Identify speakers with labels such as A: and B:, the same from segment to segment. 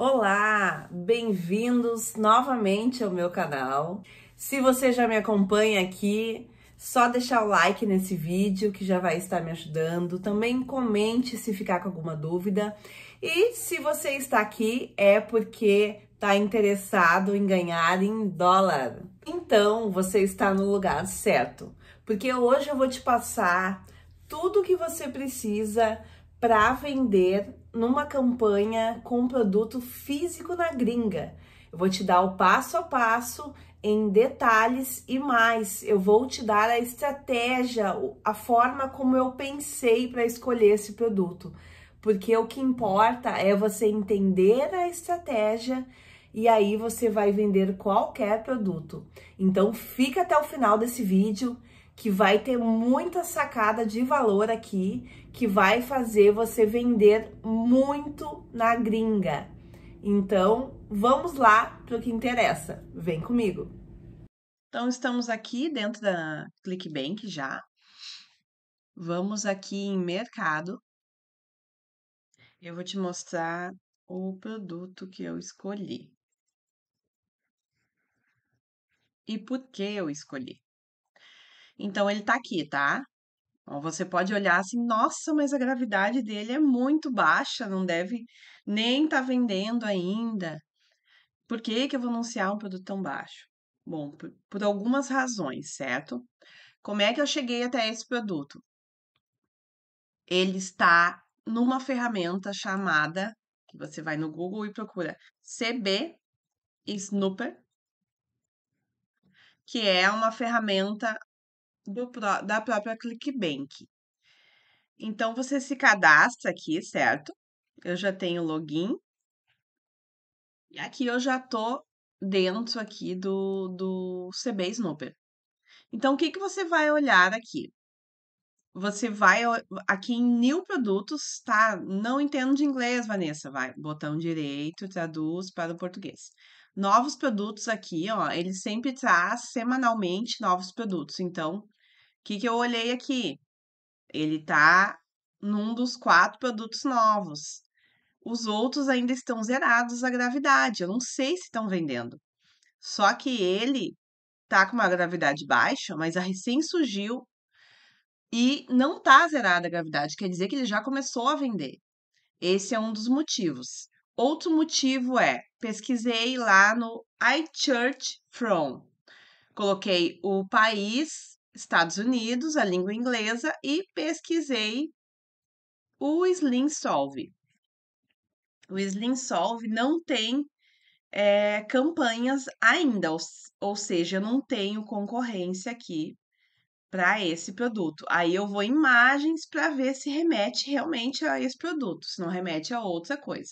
A: Olá, bem-vindos novamente ao meu canal. Se você já me acompanha aqui, só deixar o like nesse vídeo que já vai estar me ajudando. Também comente se ficar com alguma dúvida. E se você está aqui é porque está interessado em ganhar em dólar. Então você está no lugar certo, porque hoje eu vou te passar tudo que você precisa para vender numa campanha com um produto físico na gringa. Eu vou te dar o passo a passo em detalhes e mais. Eu vou te dar a estratégia, a forma como eu pensei para escolher esse produto. Porque o que importa é você entender a estratégia e aí você vai vender qualquer produto. Então fica até o final desse vídeo que vai ter muita sacada de valor aqui, que vai fazer você vender muito na gringa. Então, vamos lá para o que interessa. Vem comigo. Então, estamos aqui dentro da ClickBank já. Vamos aqui em mercado. Eu vou te mostrar o produto que eu escolhi. E por que eu escolhi? Então ele tá aqui, tá? Você pode olhar assim, nossa, mas a gravidade dele é muito baixa, não deve nem tá vendendo ainda. Por que, que eu vou anunciar um produto tão baixo? Bom, por, por algumas razões, certo? Como é que eu cheguei até esse produto? Ele está numa ferramenta chamada, que você vai no Google e procura CB Snooper, que é uma ferramenta do, da própria ClickBank. Então, você se cadastra aqui, certo? Eu já tenho login. E aqui eu já tô dentro aqui do, do CB Snooper. Então, o que, que você vai olhar aqui? Você vai aqui em New Produtos, tá? Não entendo de inglês, Vanessa. Vai, botão direito, traduz para o português. Novos produtos aqui, ó. Ele sempre traz semanalmente novos produtos. Então, que, que eu olhei aqui? Ele tá num dos quatro produtos novos. Os outros ainda estão zerados a gravidade. Eu não sei se estão vendendo. Só que ele tá com uma gravidade baixa, mas a recém surgiu e não tá zerada a gravidade. Quer dizer que ele já começou a vender. Esse é um dos motivos. Outro motivo é pesquisei lá no iChurch From. Coloquei o país Estados Unidos, a língua inglesa, e pesquisei o Slim Solve. O Slim Solve não tem é, campanhas ainda, ou, ou seja, não tenho concorrência aqui para esse produto. Aí eu vou em imagens para ver se remete realmente a esse produto, se não remete a outra coisa.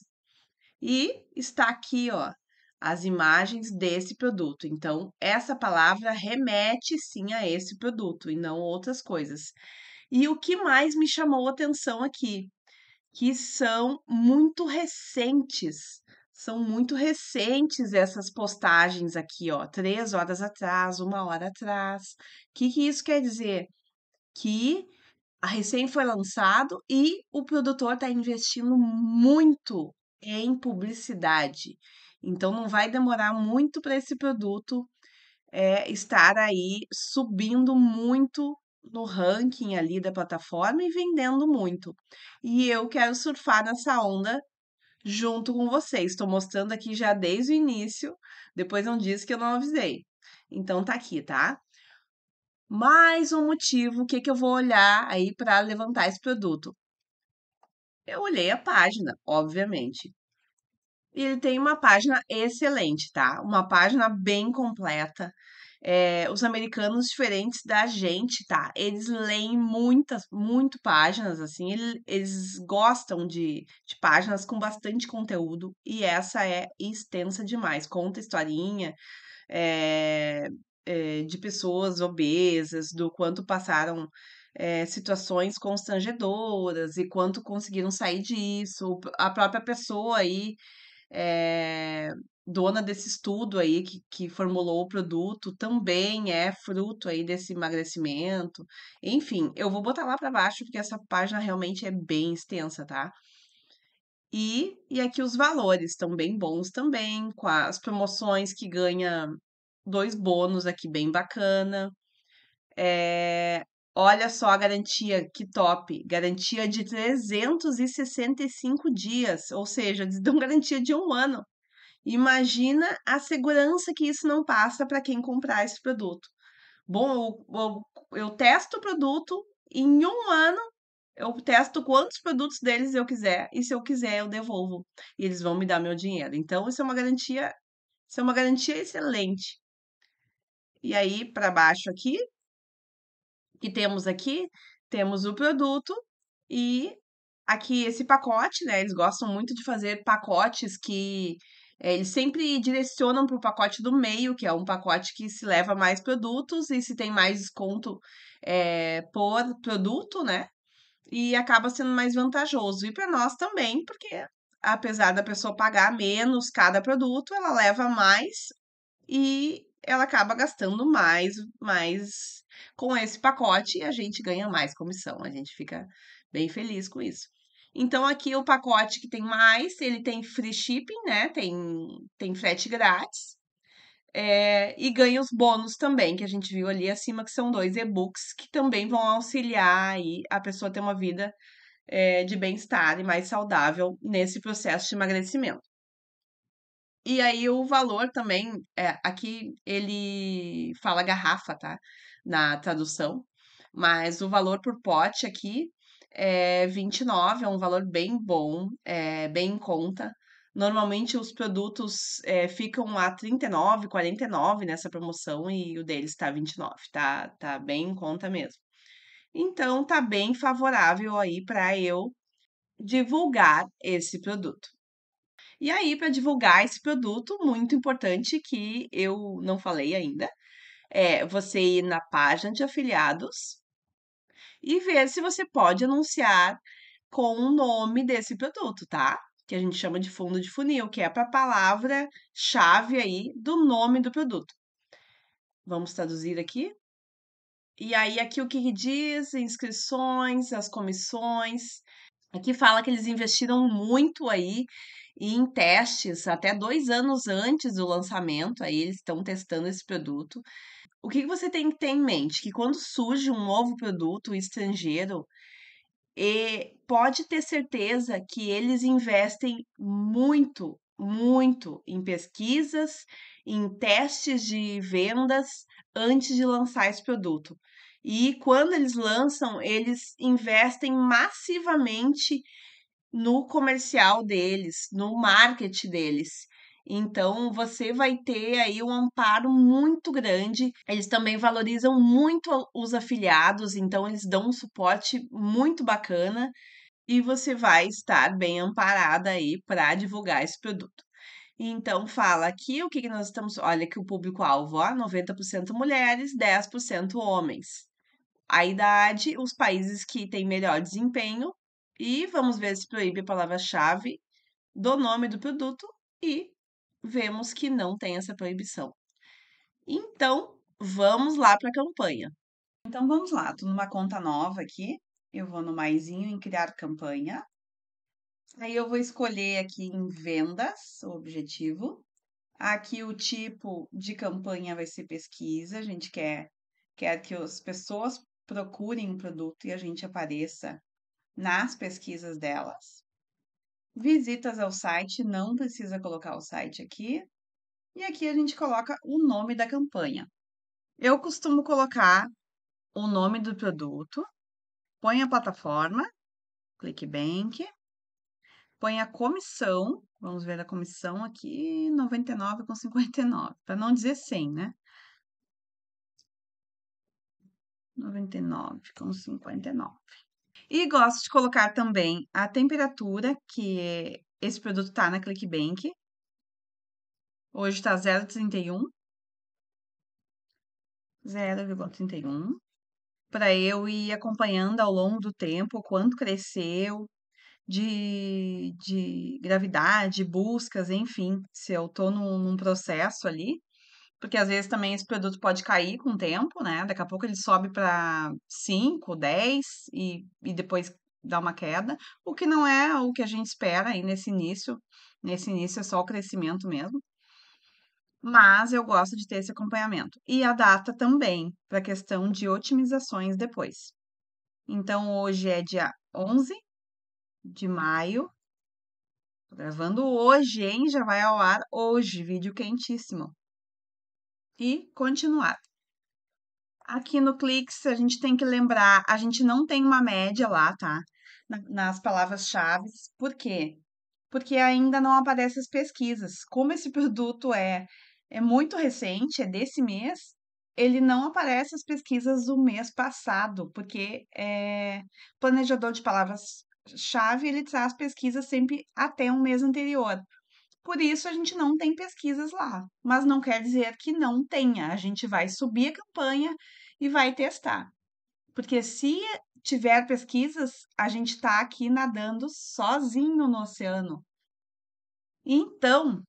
A: E está aqui, ó, as imagens desse produto. Então, essa palavra remete sim a esse produto e não outras coisas. E o que mais me chamou atenção aqui? Que são muito recentes. São muito recentes essas postagens aqui, ó. Três horas atrás, uma hora atrás. O que, que isso quer dizer? Que a recém foi lançado e o produtor está investindo muito em publicidade. Então não vai demorar muito para esse produto é, estar aí subindo muito no ranking ali da plataforma e vendendo muito. E eu quero surfar nessa onda junto com vocês. Estou mostrando aqui já desde o início, depois não é disse que eu não avisei. Então tá aqui, tá? Mais um motivo, o que, que eu vou olhar aí para levantar esse produto? Eu olhei a página, obviamente. E ele tem uma página excelente, tá? Uma página bem completa. É, os americanos diferentes da gente, tá? Eles leem muitas, muito páginas, assim, eles gostam de, de páginas com bastante conteúdo, e essa é extensa demais. Conta historinha, é, é, de pessoas obesas, do quanto passaram é, situações constrangedoras e quanto conseguiram sair disso. A própria pessoa aí é, dona desse estudo aí que, que formulou o produto também é fruto aí desse emagrecimento. Enfim, eu vou botar lá para baixo porque essa página realmente é bem extensa, tá? E, e aqui os valores estão bem bons também, com as promoções que ganha dois bônus aqui bem bacana. É, Olha só a garantia, que top! Garantia de 365 dias, ou seja, eles dão garantia de um ano. Imagina a segurança que isso não passa para quem comprar esse produto. Bom, eu, eu, eu testo o produto em um ano eu testo quantos produtos deles eu quiser e se eu quiser eu devolvo e eles vão me dar meu dinheiro. Então isso é uma garantia, isso é uma garantia excelente. E aí para baixo aqui, que temos aqui, temos o produto e aqui esse pacote, né? Eles gostam muito de fazer pacotes que é, eles sempre direcionam para o pacote do meio, que é um pacote que se leva mais produtos e se tem mais desconto é, por produto, né? E acaba sendo mais vantajoso. E para nós também, porque apesar da pessoa pagar menos cada produto, ela leva mais e ela acaba gastando mais, mais com esse pacote a gente ganha mais comissão, a gente fica bem feliz com isso. Então, aqui o pacote que tem mais, ele tem free shipping, né? Tem, tem frete grátis. É, e ganha os bônus também, que a gente viu ali acima, que são dois e-books que também vão auxiliar aí a pessoa a ter uma vida é, de bem-estar e mais saudável nesse processo de emagrecimento. E aí o valor também, é, aqui ele fala garrafa, tá? na tradução. Mas o valor por pote aqui é 29, é um valor bem bom, é bem em conta. Normalmente os produtos é, ficam a 39, 49 nessa promoção e o deles está 29, tá, tá bem em conta mesmo. Então tá bem favorável aí para eu divulgar esse produto. E aí para divulgar esse produto, muito importante que eu não falei ainda, é você ir na página de afiliados e ver se você pode anunciar com o nome desse produto, tá? Que a gente chama de fundo de funil, que é para a palavra-chave aí do nome do produto. Vamos traduzir aqui. E aí, aqui o que diz? Inscrições, as comissões. Aqui fala que eles investiram muito aí em testes, até dois anos antes do lançamento, aí eles estão testando esse produto o que você tem que ter em mente? Que quando surge um novo produto estrangeiro, e eh, pode ter certeza que eles investem muito, muito em pesquisas, em testes de vendas antes de lançar esse produto. E quando eles lançam, eles investem massivamente no comercial deles, no marketing deles. Então você vai ter aí um amparo muito grande. Eles também valorizam muito os afiliados, então eles dão um suporte muito bacana e você vai estar bem amparada aí para divulgar esse produto. Então, fala aqui o que, que nós estamos. Olha, que o público-alvo, 90% mulheres, 10% homens. A idade, os países que têm melhor desempenho. E vamos ver se proíbe a palavra-chave do nome do produto e vemos que não tem essa proibição. Então, vamos lá para a campanha. Então, vamos lá. Estou numa conta nova aqui. Eu vou no maisinho em criar campanha. Aí eu vou escolher aqui em vendas, o objetivo. Aqui o tipo de campanha vai ser pesquisa. A gente quer, quer que as pessoas procurem o um produto e a gente apareça nas pesquisas delas visitas ao site, não precisa colocar o site aqui. E aqui a gente coloca o nome da campanha. Eu costumo colocar o nome do produto, põe a plataforma, ClickBank, põe a comissão, vamos ver a comissão aqui, 99,59, para não dizer 100, né? 99,59. E gosto de colocar também a temperatura que esse produto está na ClickBank. Hoje está 0,31. 0,31. Para eu ir acompanhando ao longo do tempo quanto cresceu de, de gravidade, buscas, enfim, se eu estou num, num processo ali porque às vezes também esse produto pode cair com o tempo, né? Daqui a pouco ele sobe para 5, 10 e, e depois dá uma queda, o que não é o que a gente espera aí nesse início. Nesse início é só o crescimento mesmo. Mas eu gosto de ter esse acompanhamento. E a data também, para questão de otimizações depois. Então, hoje é dia 11 de maio. Tô gravando hoje, hein? Já vai ao ar hoje, vídeo quentíssimo e continuar. Aqui no Clix, a gente tem que lembrar, a gente não tem uma média lá, tá? Nas palavras-chave. Por quê? Porque ainda não aparecem as pesquisas. Como esse produto é, é muito recente, é desse mês, ele não aparece as pesquisas do mês passado, porque é, planejador de palavras-chave, ele traz pesquisas sempre até um mês anterior. Por isso a gente não tem pesquisas lá, mas não quer dizer que não tenha. A gente vai subir a campanha e vai testar. Porque se tiver pesquisas, a gente está aqui nadando sozinho no oceano. Então,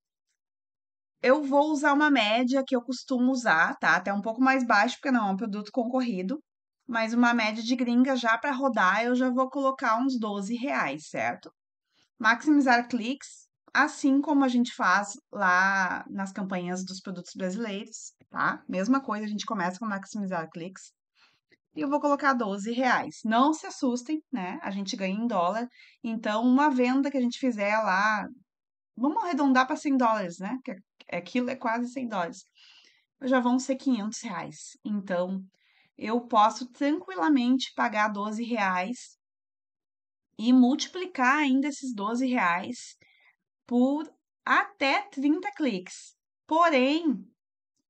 A: eu vou usar uma média que eu costumo usar, tá? Até um pouco mais baixo, porque não é um produto concorrido, mas uma média de gringa já para rodar, eu já vou colocar uns 12 reais, certo? Maximizar cliques, assim como a gente faz lá nas campanhas dos produtos brasileiros, tá? Mesma coisa, a gente começa com maximizar cliques. E eu vou colocar 12 reais. Não se assustem, né? A gente ganha em dólar. Então, uma venda que a gente fizer lá, vamos arredondar para 100 dólares, né? Que aquilo é, é, é quase 100 dólares. Já vão ser 500 reais. Então, eu posso tranquilamente pagar 12 reais e multiplicar ainda esses 12 reais por até 30 cliques. Porém,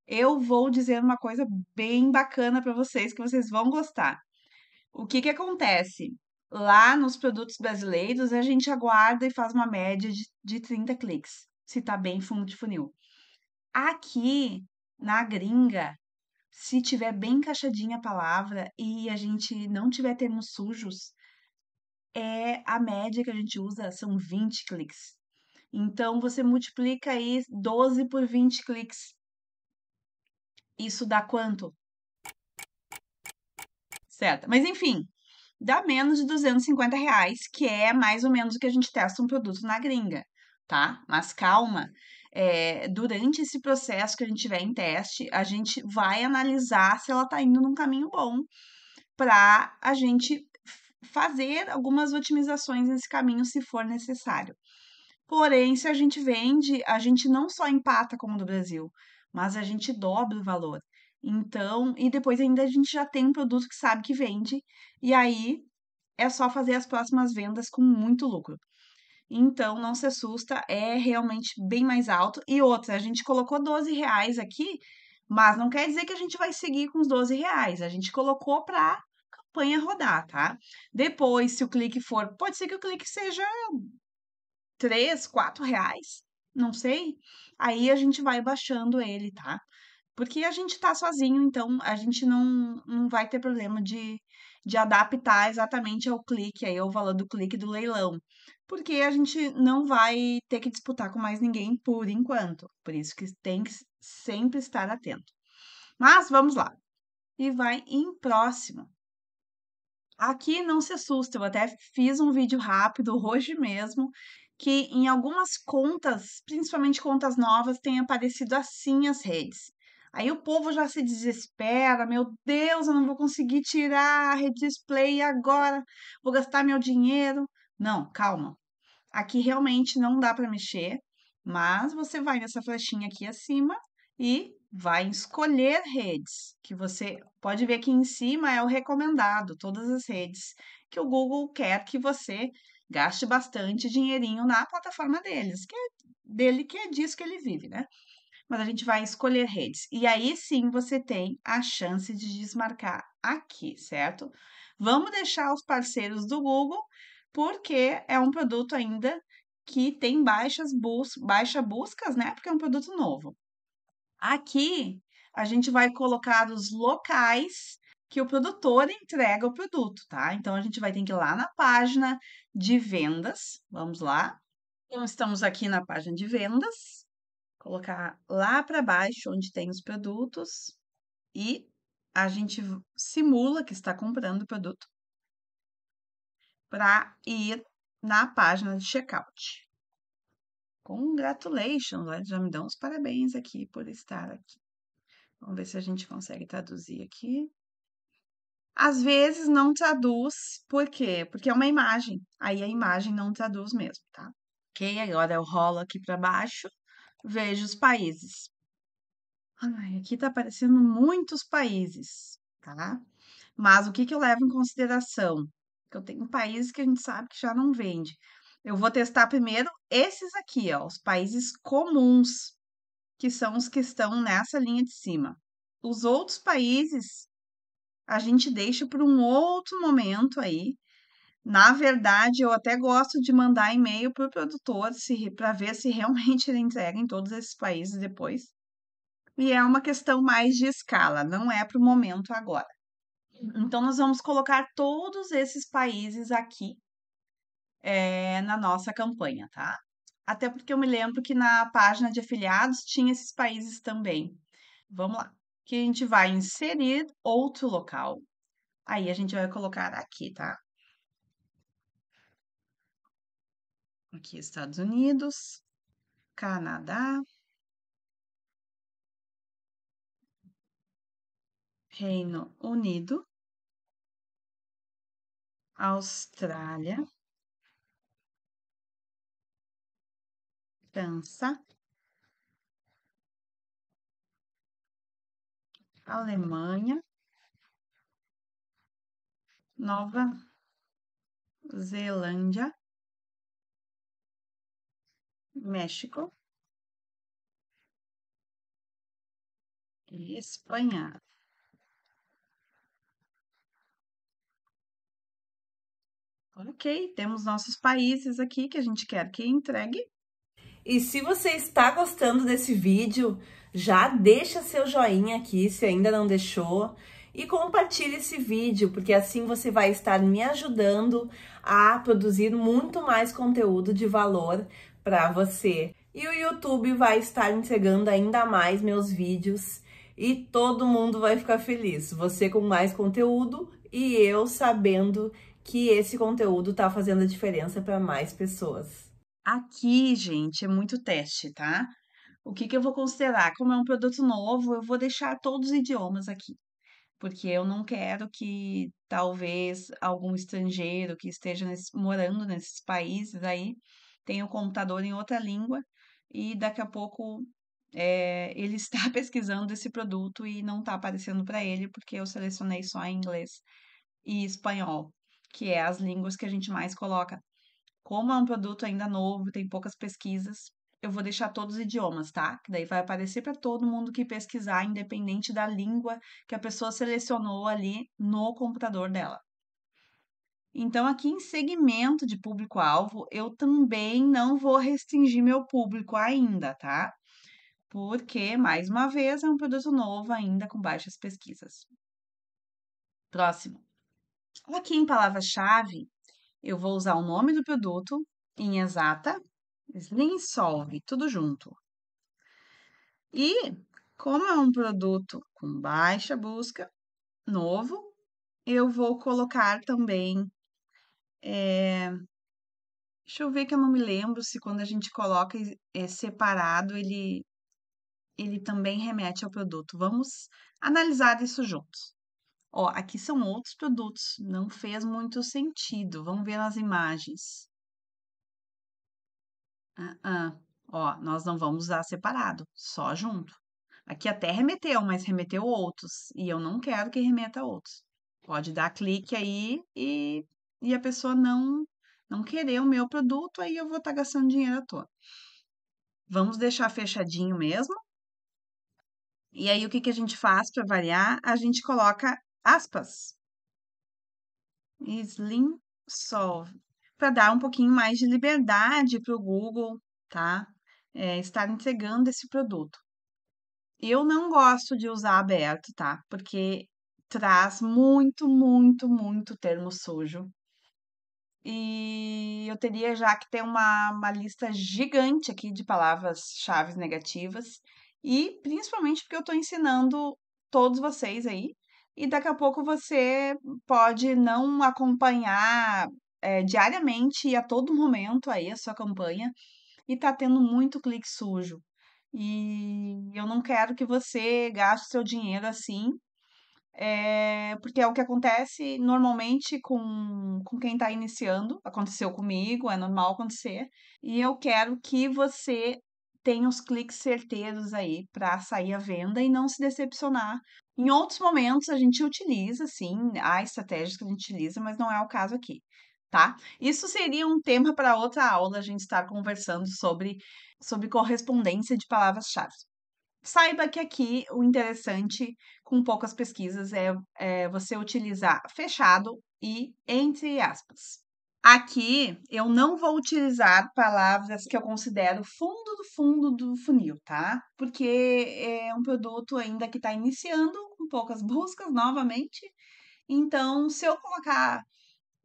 A: eu vou dizer uma coisa bem bacana para vocês que vocês vão gostar. O que que acontece? Lá nos produtos brasileiros, a gente aguarda e faz uma média de, de 30 cliques, se tá bem fundo de funil. Aqui na gringa, se tiver bem encaixadinha a palavra e a gente não tiver termos sujos, é a média que a gente usa são 20 cliques. Então você multiplica aí 12 por 20 cliques. Isso dá quanto? Certo. Mas enfim, dá menos de 250 reais, que é mais ou menos o que a gente testa um produto na gringa, tá? Mas calma, é, durante esse processo que a gente tiver em teste, a gente vai analisar se ela está indo num caminho bom para a gente fazer algumas otimizações nesse caminho se for necessário. Porém, se a gente vende, a gente não só empata como do Brasil, mas a gente dobra o valor. Então, e depois ainda a gente já tem um produto que sabe que vende, e aí é só fazer as próximas vendas com muito lucro. Então, não se assusta, é realmente bem mais alto. E outra, a gente colocou 12 reais aqui, mas não quer dizer que a gente vai seguir com os 12 reais. A gente colocou para campanha rodar, tá? Depois, se o clique for, pode ser que o clique seja três, quatro reais, não sei. Aí a gente vai baixando ele, tá? Porque a gente tá sozinho, então a gente não, não vai ter problema de, de adaptar exatamente ao clique, aí ao valor do clique do leilão. Porque a gente não vai ter que disputar com mais ninguém por enquanto. Por isso que tem que sempre estar atento. Mas vamos lá. E vai em próximo. Aqui não se assusta, eu até fiz um vídeo rápido hoje mesmo que em algumas contas, principalmente contas novas, tem aparecido assim as redes. Aí o povo já se desespera, meu Deus, eu não vou conseguir tirar a rede display agora, vou gastar meu dinheiro. Não, calma. Aqui realmente não dá para mexer, mas você vai nessa flechinha aqui acima e vai escolher redes, que você pode ver que em cima é o recomendado, todas as redes que o Google quer que você gaste bastante dinheirinho na plataforma deles, que é dele que é disso que ele vive, né? Mas a gente vai escolher redes. E aí sim você tem a chance de desmarcar aqui, certo? Vamos deixar os parceiros do Google, porque é um produto ainda que tem baixas bus baixa buscas, né? Porque é um produto novo. Aqui a gente vai colocar os locais que o produtor entrega o produto, tá? Então a gente vai ter que ir lá na página de vendas. Vamos lá. Então estamos aqui na página de vendas. Colocar lá para baixo onde tem os produtos e a gente simula que está comprando o produto para ir na página de checkout. Congratulations, já me dão os parabéns aqui por estar aqui. Vamos ver se a gente consegue traduzir aqui. Às vezes não traduz, por quê? Porque é uma imagem. Aí a imagem não traduz mesmo, tá? Ok, agora eu rolo aqui para baixo, vejo os países. Ai, aqui tá aparecendo muitos países, tá? Mas o que, que eu levo em consideração? Que eu tenho países que a gente sabe que já não vende. Eu vou testar primeiro esses aqui, ó, os países comuns, que são os que estão nessa linha de cima. Os outros países a gente deixa para um outro momento aí. Na verdade, eu até gosto de mandar e-mail para o produtor para ver se realmente ele entrega em todos esses países depois. E é uma questão mais de escala, não é para o momento agora. Então, nós vamos colocar todos esses países aqui é, na nossa campanha, tá? Até porque eu me lembro que na página de afiliados tinha esses países também. Vamos lá que a gente vai inserir outro local. Aí a gente vai colocar aqui, tá? Aqui, Estados Unidos, Canadá, Reino Unido, Austrália, França, Alemanha, Nova Zelândia, México e Espanha. Ok, temos nossos países aqui que a gente quer que entregue. E se você está gostando desse vídeo, já deixa seu joinha aqui se ainda não deixou e compartilhe esse vídeo, porque assim você vai estar me ajudando a produzir muito mais conteúdo de valor para você. E o YouTube vai estar entregando ainda mais meus vídeos e todo mundo vai ficar feliz. Você com mais conteúdo e eu sabendo que esse conteúdo está fazendo a diferença para mais pessoas. Aqui, gente, é muito teste, tá? o que, que eu vou considerar? Como é um produto novo, eu vou deixar todos os idiomas aqui, porque eu não quero que talvez algum estrangeiro que esteja nesse, morando nesses países aí tenha o um computador em outra língua e daqui a pouco é, ele está pesquisando esse produto e não está aparecendo para ele, porque eu selecionei só inglês e espanhol, que é as línguas que a gente mais coloca. Como é um produto ainda novo, tem poucas pesquisas, eu vou deixar todos os idiomas, tá? Que daí vai aparecer para todo mundo que pesquisar, independente da língua que a pessoa selecionou ali no computador dela. Então, aqui em segmento de público-alvo, eu também não vou restringir meu público ainda, tá? Porque, mais uma vez, é um produto novo ainda com baixas pesquisas. Próximo. Aqui em palavra-chave, eu vou usar o nome do produto em exata, Slim Solve, tudo junto. E como é um produto com baixa busca, novo, eu vou colocar também. É... Deixa eu ver que eu não me lembro se quando a gente coloca é separado ele ele também remete ao produto. Vamos analisar isso juntos. Ó, aqui são outros produtos, não fez muito sentido. Vamos ver nas imagens. Ah, ah. Ó, nós não vamos usar separado, só junto. Aqui até remeteu, mas remeteu outros. E eu não quero que remeta outros. Pode dar clique aí e, e a pessoa não não querer o meu produto, aí eu vou estar tá gastando dinheiro à toa. Vamos deixar fechadinho mesmo. E aí, o que, que a gente faz para variar? A gente coloca aspas. Slim Solve para dar um pouquinho mais de liberdade para o Google, tá? É, estar entregando esse produto. Eu não gosto de usar aberto, tá? Porque traz muito, muito, muito termo sujo. E eu teria já que ter uma, uma lista gigante aqui de palavras-chave negativas. E principalmente porque eu estou ensinando todos vocês aí. E daqui a pouco você pode não acompanhar é, diariamente e a todo momento aí a sua campanha e tá tendo muito clique sujo. E eu não quero que você gaste seu dinheiro assim, é, porque é o que acontece normalmente com, com quem está iniciando. Aconteceu comigo, é normal acontecer. E eu quero que você tenha os cliques certeiros aí para sair à venda e não se decepcionar. Em outros momentos a gente utiliza, sim, há estratégias que a gente utiliza, mas não é o caso aqui tá? Isso seria um tema para outra aula, a gente estar tá conversando sobre, sobre correspondência de palavras-chave. Saiba que aqui o interessante com poucas pesquisas é, é você utilizar fechado e entre aspas. Aqui eu não vou utilizar palavras que eu considero fundo do fundo do funil, tá? Porque é um produto ainda que está iniciando, com poucas buscas novamente. Então, se eu colocar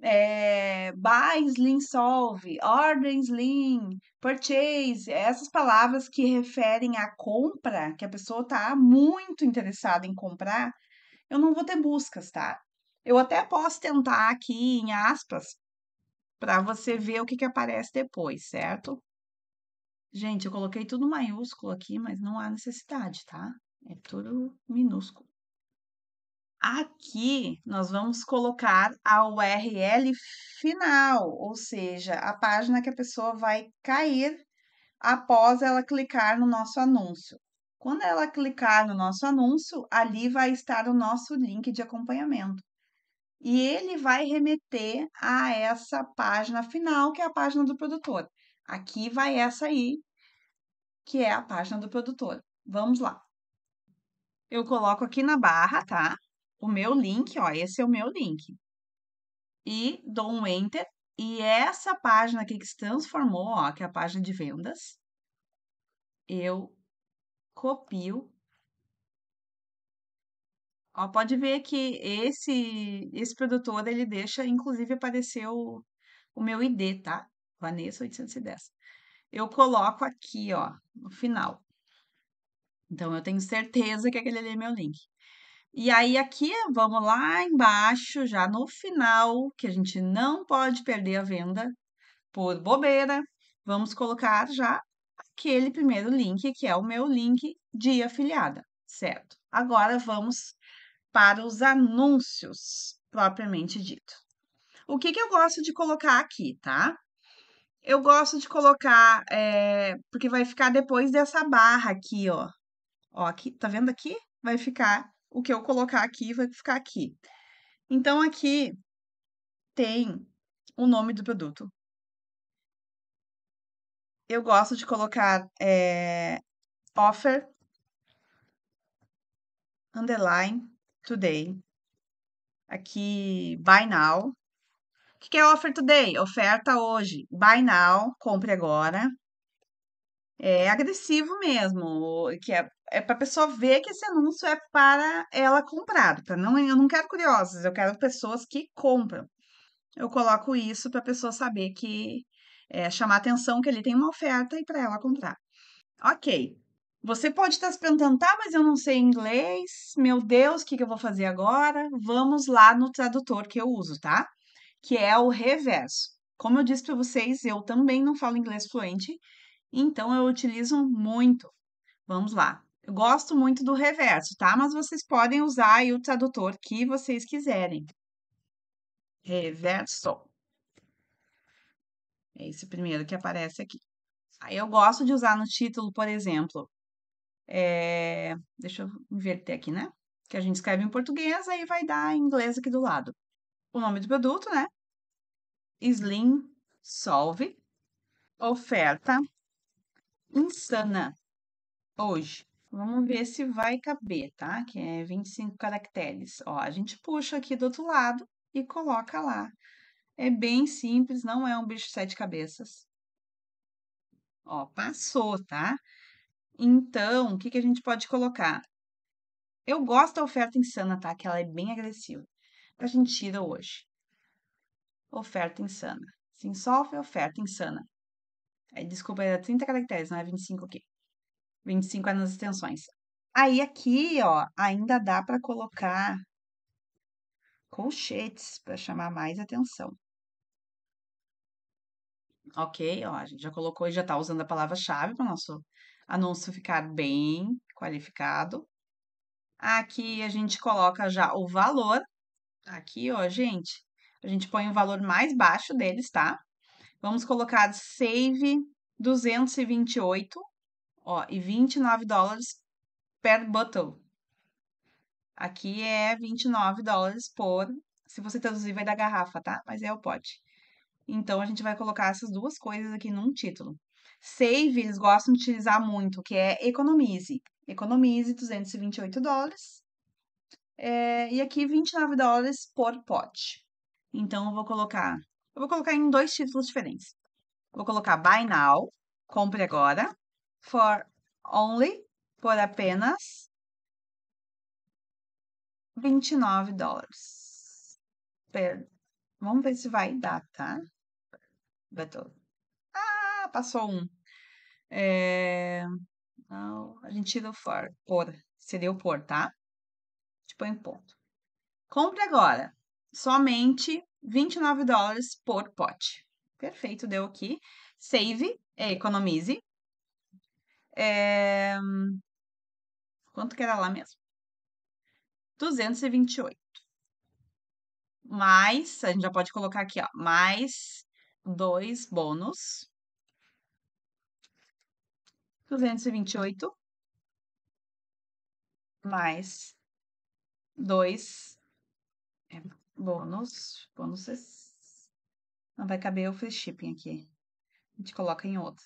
A: é, buy Slim Solve, order Slim, purchase, essas palavras que referem à compra, que a pessoa está muito interessada em comprar, eu não vou ter buscas, tá? Eu até posso tentar aqui em aspas para você ver o que, que aparece depois, certo? Gente, eu coloquei tudo maiúsculo aqui, mas não há necessidade, tá? É tudo minúsculo. Aqui nós vamos colocar a URL final, ou seja, a página que a pessoa vai cair após ela clicar no nosso anúncio. Quando ela clicar no nosso anúncio, ali vai estar o nosso link de acompanhamento. E ele vai remeter a essa página final, que é a página do produtor. Aqui vai essa aí, que é a página do produtor. Vamos lá. Eu coloco aqui na barra, tá? o meu link, ó, esse é o meu link. E dou um enter e essa página aqui que se transformou, ó, que é a página de vendas, eu copio. Ó, pode ver que esse esse produtor ele deixa inclusive aparecer o, o meu ID, tá? Vanessa 810. Eu coloco aqui, ó, no final. Então eu tenho certeza que aquele ali é meu link. E aí, aqui, vamos lá embaixo, já no final, que a gente não pode perder a venda por bobeira, vamos colocar já aquele primeiro link, que é o meu link de afiliada, certo? Agora, vamos para os anúncios, propriamente dito. O que, que eu gosto de colocar aqui, tá? Eu gosto de colocar, é, porque vai ficar depois dessa barra aqui, ó. Ó, aqui, tá vendo aqui? Vai ficar o que eu colocar aqui vai ficar aqui. Então, aqui tem o nome do produto. Eu gosto de colocar é, offer underline today. Aqui, buy now. O que é offer today? Oferta hoje. Buy now, compre agora. É agressivo mesmo, que é é para a pessoa ver que esse anúncio é para ela comprar, tá? Não, eu não quero curiosas, eu quero pessoas que compram. Eu coloco isso para a pessoa saber que é, chamar atenção que ele tem uma oferta e para ela comprar. Ok. Você pode estar tá se perguntando, tá, mas eu não sei inglês, meu Deus, o que, que eu vou fazer agora? Vamos lá no tradutor que eu uso, tá? Que é o reverso. Como eu disse para vocês, eu também não falo inglês fluente, então eu utilizo muito. Vamos lá. Eu gosto muito do reverso, tá? Mas vocês podem usar aí o tradutor que vocês quiserem. Reverso. É esse primeiro que aparece aqui. Aí eu gosto de usar no título, por exemplo. É... Deixa eu inverter aqui, né? Que a gente escreve em português, aí vai dar em inglês aqui do lado. O nome do produto, né? Slim Solve. Oferta insana hoje. Vamos ver se vai caber, tá? Que é 25 caracteres. Ó, a gente puxa aqui do outro lado e coloca lá. É bem simples, não é um bicho de sete cabeças. Ó, passou, tá? Então, o que, que a gente pode colocar? Eu gosto da oferta insana, tá? Que ela é bem agressiva. A gente tira hoje. Oferta insana. Sim, só oferta insana. Desculpa, era é 30 caracteres, não é 25 quê? 25 é nas extensões. Aí aqui, ó, ainda dá para colocar colchetes para chamar mais atenção. Ok, ó, a gente já colocou e já está usando a palavra-chave para o nosso anúncio ficar bem qualificado. Aqui a gente coloca já o valor. Aqui, ó, gente, a gente põe o valor mais baixo deles, tá? Vamos colocar save 228 Ó, e 29 dólares per bottle. Aqui é 29 dólares por. Se você traduzir, vai da garrafa, tá? Mas é o pote. Então, a gente vai colocar essas duas coisas aqui num título. Save, eles gostam de utilizar muito, que é economize. Economize 228 dólares. É, e aqui 29 dólares por pote. Então, eu vou colocar. Eu vou colocar em dois títulos diferentes. Vou colocar Buy Now, compre agora, for only, por apenas 29 dólares. Vamos ver se vai dar, tá? Ah, passou um. É... Não, a gente tira o for, por. Seria o por, tá? Tipo põe ponto. Compre agora somente 29 dólares por pote. Perfeito, deu aqui. Save, é, economize, é... Quanto que era lá mesmo? 228. Mais, a gente já pode colocar aqui, ó, mais dois bônus. 228 mais dois é, bônus, bônus não vai caber o free shipping aqui. A gente coloca em outro.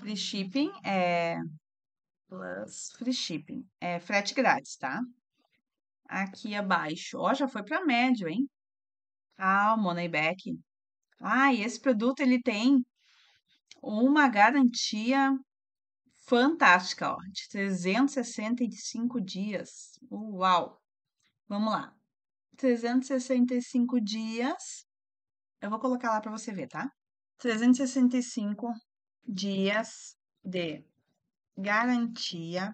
A: Free shipping é plus free shipping, é frete grátis, tá? Aqui abaixo, ó, já foi para médio, hein? Ah, o money back. Ah, e esse produto ele tem uma garantia fantástica, ó, de 365 dias. Uau! Vamos lá. 365 dias. Eu vou colocar lá para você ver, tá? 365 dias de garantia.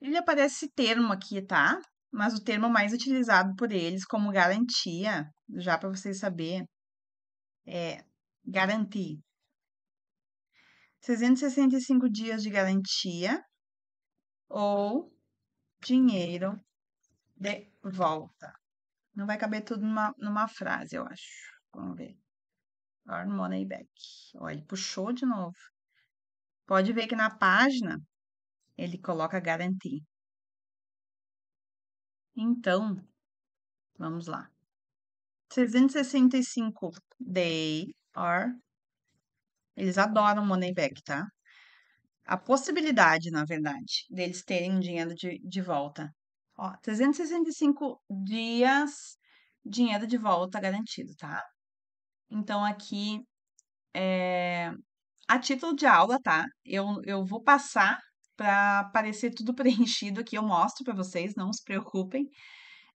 A: Ele aparece esse termo aqui, tá? Mas o termo mais utilizado por eles como garantia, já para vocês saber, é garantir. 365 dias de garantia ou dinheiro de volta. Não vai caber tudo numa, numa frase, eu acho. Vamos ver. Earn money back. Ó, ele puxou de novo. Pode ver que na página ele coloca garantir. Então, vamos lá. 365 they are. Eles adoram money back, tá? A possibilidade, na verdade, deles terem dinheiro de, de volta. Ó, 365 dias, dinheiro de volta garantido, tá? Então, aqui é, a título de aula, tá? Eu, eu vou passar para aparecer tudo preenchido aqui, eu mostro para vocês, não se preocupem.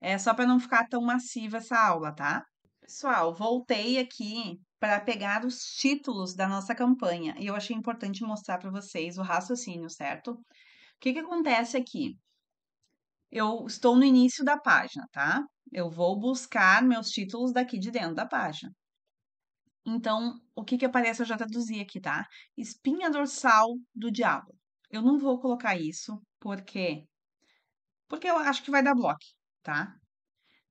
A: É só para não ficar tão massiva essa aula, tá? Pessoal, voltei aqui para pegar os títulos da nossa campanha e eu achei importante mostrar para vocês o raciocínio, certo? O que, que acontece aqui? Eu estou no início da página, tá? Eu vou buscar meus títulos daqui de dentro da página. Então, o que que aparece eu já traduzi aqui, tá? Espinha dorsal do diabo. Eu não vou colocar isso, porque porque eu acho que vai dar bloco, tá?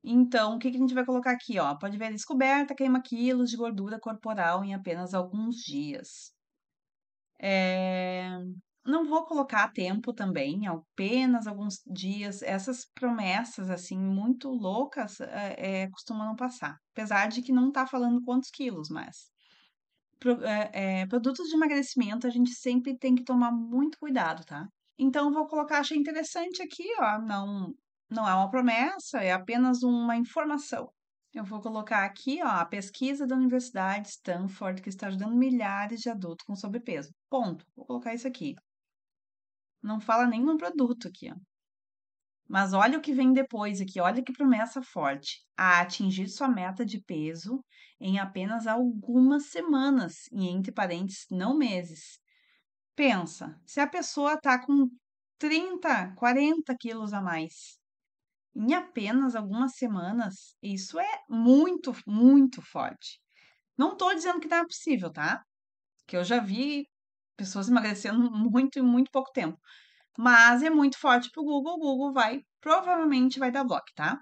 A: Então, o que, que a gente vai colocar aqui, ó? Pode ver descoberta, queima quilos de gordura corporal em apenas alguns dias. É não vou colocar tempo também, apenas alguns dias. Essas promessas, assim, muito loucas, é, eh, é, eh, costumam não passar. Apesar de que não tá falando quantos quilos, mas. Pro, é, produtos de emagrecimento a gente sempre tem que tomar muito cuidado, tá? Então, vou colocar, achei interessante aqui, ó. Não, não é uma promessa, é apenas uma informação. Eu vou colocar aqui ó, a pesquisa da Universidade Stanford, que está ajudando milhares de adultos com sobrepeso. Ponto. Vou colocar isso aqui. Não fala nenhum produto aqui, ó. Mas olha o que vem depois aqui, olha que promessa forte. A atingir sua meta de peso em apenas algumas semanas, e entre parênteses, não meses. Pensa, se a pessoa está com 30, 40 quilos a mais, em apenas algumas semanas, isso é muito, muito forte. Não estou dizendo que não tá é possível, tá? Que eu já vi pessoas emagrecendo muito em muito pouco tempo. Mas é muito forte para o Google, o Google vai, provavelmente vai dar bloco, tá?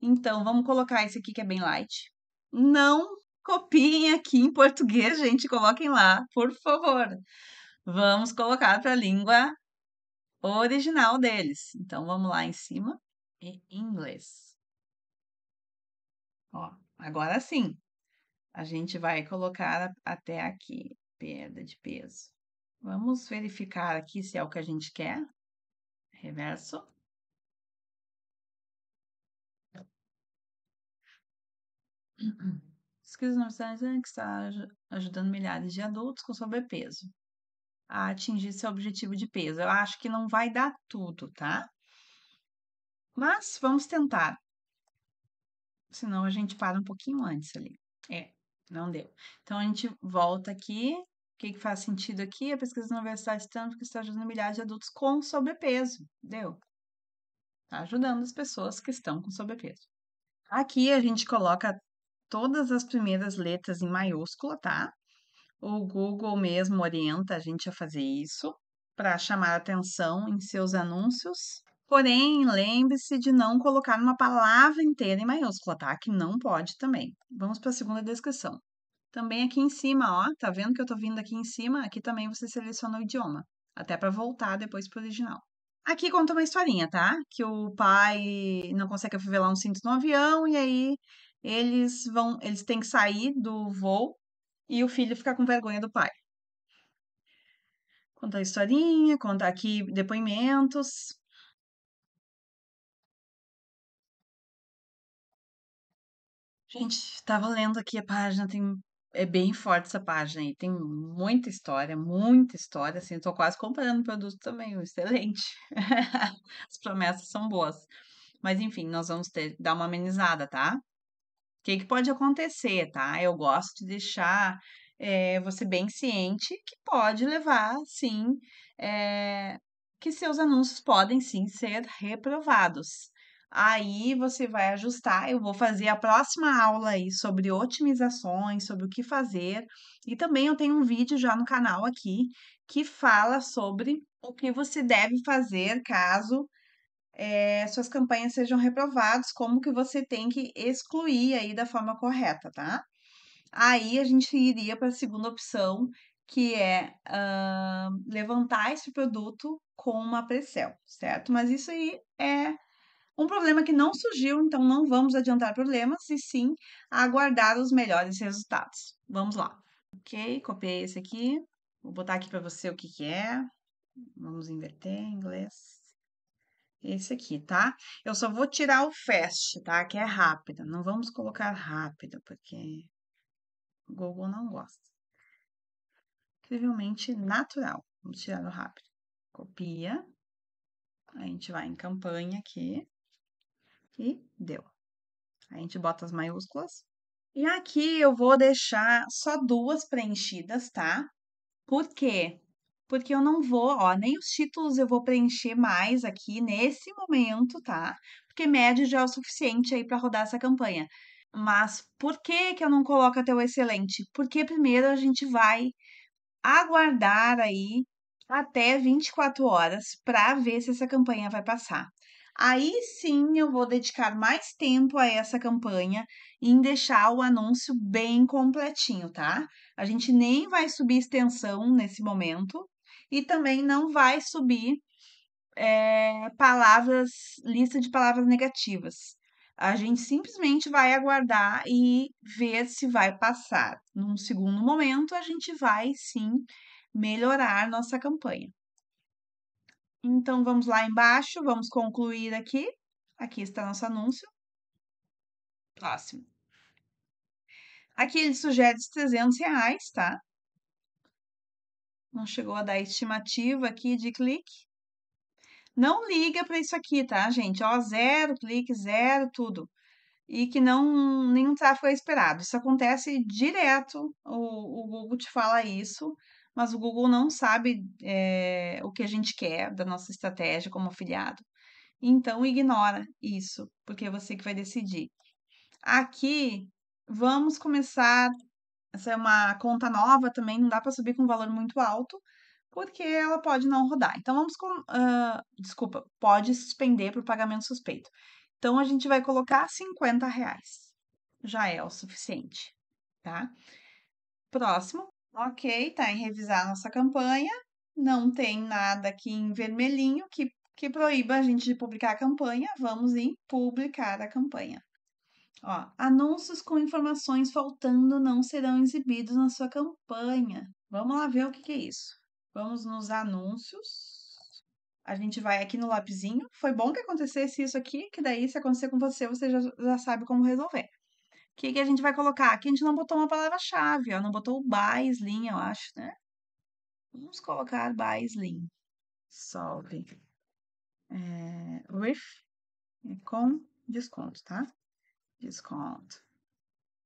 A: Então, vamos colocar esse aqui que é bem light. Não copiem aqui em português, gente, coloquem lá, por favor. Vamos colocar para a língua original deles. Então, vamos lá em cima. Em inglês. Ó, agora sim. A gente vai colocar até aqui, perda de peso. Vamos verificar aqui se é o que a gente quer. Reverso. Pesquisa universitária que está ajudando milhares de adultos com sobrepeso a atingir seu objetivo de peso. Eu acho que não vai dar tudo, tá? Mas vamos tentar. Senão a gente para um pouquinho antes ali. É, não deu. Então a gente volta aqui o que, que faz sentido aqui? A pesquisa da Universidade de que está ajudando milhares de adultos com sobrepeso. Deu. Está ajudando as pessoas que estão com sobrepeso. Aqui a gente coloca todas as primeiras letras em maiúscula, tá? O Google mesmo orienta a gente a fazer isso para chamar atenção em seus anúncios. Porém, lembre-se de não colocar uma palavra inteira em maiúscula, tá? Que não pode também. Vamos para a segunda descrição. Também aqui em cima, ó, tá vendo que eu tô vindo aqui em cima? Aqui também você seleciona o idioma, até para voltar depois pro original. Aqui conta uma historinha, tá? Que o pai não consegue afivelar um cinto no avião e aí eles vão, eles têm que sair do voo e o filho fica com vergonha do pai. Conta a historinha, conta aqui depoimentos. Gente, tava lendo aqui a página, tem é bem forte essa página aí. Tem muita história, muita história. Assim, estou quase comprando o produto também, excelente. As promessas são boas. Mas enfim, nós vamos ter dar uma amenizada, tá? O que, que pode acontecer, tá? Eu gosto de deixar é, você bem ciente que pode levar, sim, é, que seus anúncios podem sim ser reprovados. Aí você vai ajustar. Eu vou fazer a próxima aula aí sobre otimizações, sobre o que fazer. E também eu tenho um vídeo já no canal aqui que fala sobre o que você deve fazer caso é, suas campanhas sejam reprovadas, como que você tem que excluir aí da forma correta, tá? Aí a gente iria para a segunda opção, que é uh, levantar esse produto com uma pré-sell, certo? Mas isso aí é um problema que não surgiu, então não vamos adiantar problemas, e sim aguardar os melhores resultados. Vamos lá. Ok, copiei esse aqui. Vou botar aqui para você o que, que é. Vamos inverter em inglês. Esse aqui, tá? Eu só vou tirar o fast, tá? Que é rápido. Não vamos colocar rápido, porque o Google não gosta. Incrivelmente natural. Vamos tirar o rápido. Copia. A gente vai em campanha aqui. E deu. A gente bota as maiúsculas. E aqui eu vou deixar só duas preenchidas, tá? Por quê? Porque eu não vou, ó, nem os títulos eu vou preencher mais aqui nesse momento, tá? Porque médio já é o suficiente aí para rodar essa campanha. Mas por que que eu não coloco até o excelente? Porque primeiro a gente vai aguardar aí até 24 horas para ver se essa campanha vai passar. Aí sim eu vou dedicar mais tempo a essa campanha em deixar o anúncio bem completinho, tá? A gente nem vai subir extensão nesse momento e também não vai subir é, palavras, lista de palavras negativas. A gente simplesmente vai aguardar e ver se vai passar. Num segundo momento, a gente vai sim melhorar nossa campanha. Então, vamos lá embaixo, vamos concluir aqui. Aqui está nosso anúncio. Próximo. Aqui ele sugere os 300 reais, tá? Não chegou a dar estimativa aqui de clique. Não liga para isso aqui, tá, gente? Ó, zero clique, zero tudo. E que não nenhum tráfego é esperado. Isso acontece direto, o, o Google te fala isso mas o Google não sabe é, o que a gente quer da nossa estratégia como afiliado. Então, ignora isso, porque é você que vai decidir. Aqui, vamos começar. Essa é uma conta nova também, não dá para subir com um valor muito alto, porque ela pode não rodar. Então, vamos. Com, uh, desculpa, pode suspender para o pagamento suspeito. Então, a gente vai colocar 50 reais. Já é o suficiente, tá? Próximo, Ok, tá em revisar a nossa campanha. Não tem nada aqui em vermelhinho que, que proíba a gente de publicar a campanha. Vamos em publicar a campanha. Ó, anúncios com informações faltando não serão exibidos na sua campanha. Vamos lá ver o que, que é isso. Vamos nos anúncios. A gente vai aqui no lapisinho. Foi bom que acontecesse isso aqui, que daí, se acontecer com você, você já, já sabe como resolver que, que a gente vai colocar? Aqui a gente não botou uma palavra-chave, ó, não botou o by Slim, eu acho, né? Vamos colocar by Slim. Solve. É, with e com desconto, tá? Desconto.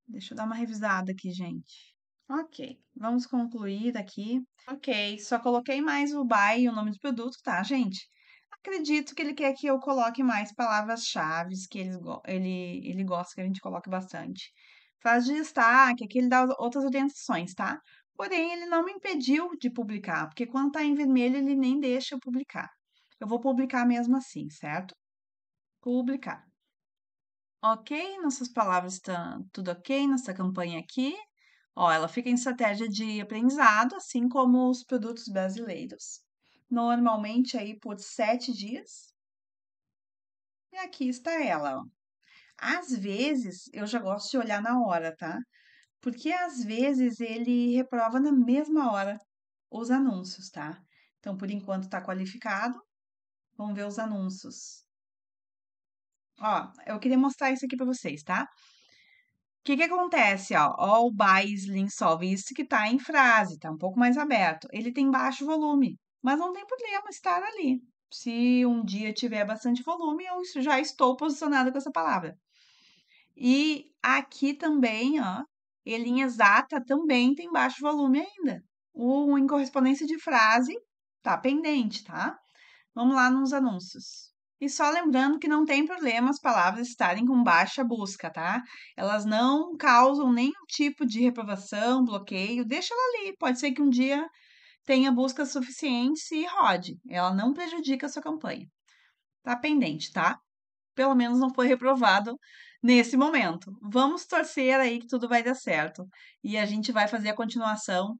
A: Deixa eu dar uma revisada aqui, gente. Ok, vamos concluir aqui. Ok, só coloquei mais o buy e o nome do produto, tá, gente? acredito que ele quer que eu coloque mais palavras-chave, que ele, ele, ele gosta que a gente coloque bastante. Faz destaque, aqui ele dá outras orientações, tá? Porém, ele não me impediu de publicar, porque quando tá em vermelho, ele nem deixa eu publicar. Eu vou publicar mesmo assim, certo? Publicar. Ok? Nossas palavras estão tudo ok nessa campanha aqui. Ó, ela fica em estratégia de aprendizado, assim como os produtos brasileiros normalmente aí por sete dias. E aqui está ela. Ó. Às vezes, eu já gosto de olhar na hora, tá? Porque às vezes ele reprova na mesma hora os anúncios, tá? Então, por enquanto está qualificado. Vamos ver os anúncios. Ó, eu queria mostrar isso aqui para vocês, tá? O que, que acontece? Ó, o by Slim Solve, isso que tá em frase, tá um pouco mais aberto. Ele tem baixo volume. Mas não tem problema estar ali. Se um dia tiver bastante volume, eu já estou posicionada com essa palavra. E aqui também, ó, em linha exata também tem baixo volume ainda. O em correspondência de frase tá pendente, tá? Vamos lá nos anúncios. E só lembrando que não tem problema as palavras estarem com baixa busca, tá? Elas não causam nenhum tipo de reprovação, bloqueio. Deixa ela ali. Pode ser que um dia tenha buscas suficientes e rode. Ela não prejudica a sua campanha. Tá pendente, tá? Pelo menos não foi reprovado nesse momento. Vamos torcer aí que tudo vai dar certo. E a gente vai fazer a continuação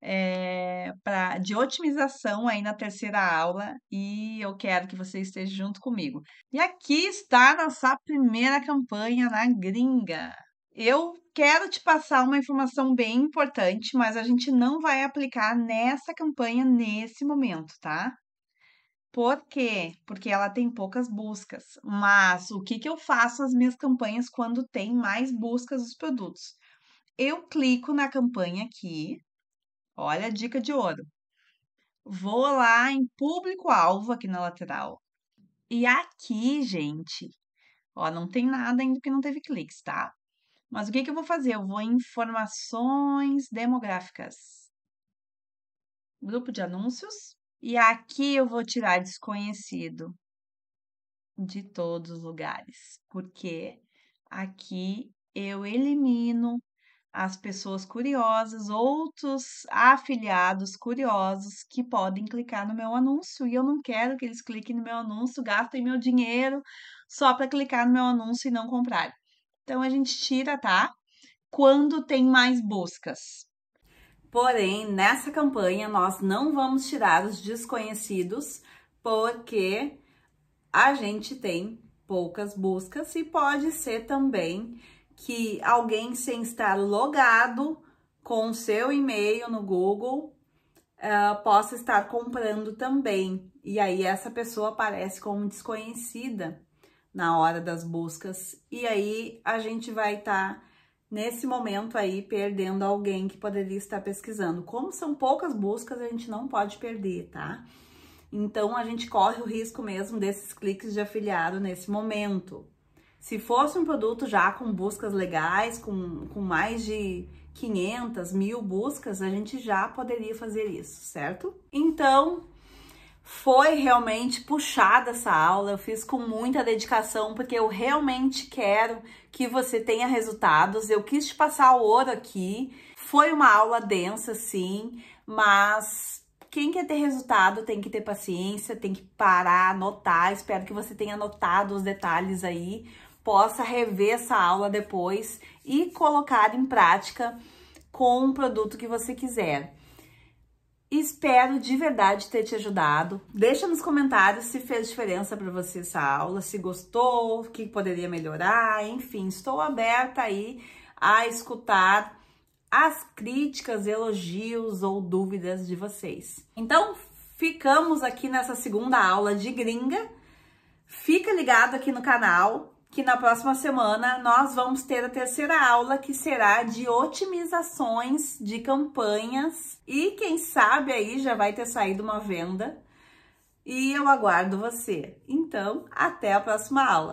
A: é, pra, de otimização aí na terceira aula e eu quero que você esteja junto comigo. E aqui está nossa primeira campanha na gringa. Eu quero te passar uma informação bem importante, mas a gente não vai aplicar nessa campanha nesse momento, tá? Por quê? Porque ela tem poucas buscas. Mas o que, que eu faço nas minhas campanhas quando tem mais buscas dos produtos? Eu clico na campanha aqui, olha a dica de ouro. Vou lá em público-alvo aqui na lateral. E aqui, gente, ó, não tem nada ainda que não teve cliques, tá? Mas o que, que eu vou fazer? Eu vou em informações demográficas. Grupo de anúncios. E aqui eu vou tirar desconhecido de todos os lugares, porque aqui eu elimino as pessoas curiosas, outros afiliados curiosos que podem clicar no meu anúncio e eu não quero que eles cliquem no meu anúncio, gastem meu dinheiro só para clicar no meu anúncio e não comprarem. Então a gente tira, tá? Quando tem mais buscas. Porém, nessa campanha nós não vamos tirar os desconhecidos, porque a gente tem poucas buscas e pode ser também que alguém sem estar logado com seu e-mail no Google uh, possa estar comprando também. E aí essa pessoa aparece como desconhecida na hora das buscas. E aí a gente vai estar tá, nesse momento aí perdendo alguém que poderia estar pesquisando. Como são poucas buscas, a gente não pode perder, tá? Então a gente corre o risco mesmo desses cliques de afiliado nesse momento. Se fosse um produto já com buscas legais, com, com mais de 500, mil buscas, a gente já poderia fazer isso, certo? Então, foi realmente puxada essa aula, eu fiz com muita dedicação, porque eu realmente quero que você tenha resultados. Eu quis te passar o ouro aqui. Foi uma aula densa, sim, mas quem quer ter resultado tem que ter paciência, tem que parar, anotar. Espero que você tenha anotado os detalhes aí, possa rever essa aula depois e colocar em prática com o produto que você quiser. Espero de verdade ter te ajudado. Deixa nos comentários se fez diferença para você essa aula, se gostou, o que poderia melhorar, enfim, estou aberta aí a escutar as críticas, elogios ou dúvidas de vocês. Então, ficamos aqui nessa segunda aula de gringa. Fica ligado aqui no canal, que na próxima semana nós vamos ter a terceira aula que será de otimizações de campanhas e quem sabe aí já vai ter saído uma venda. E eu aguardo você. Então, até a próxima aula.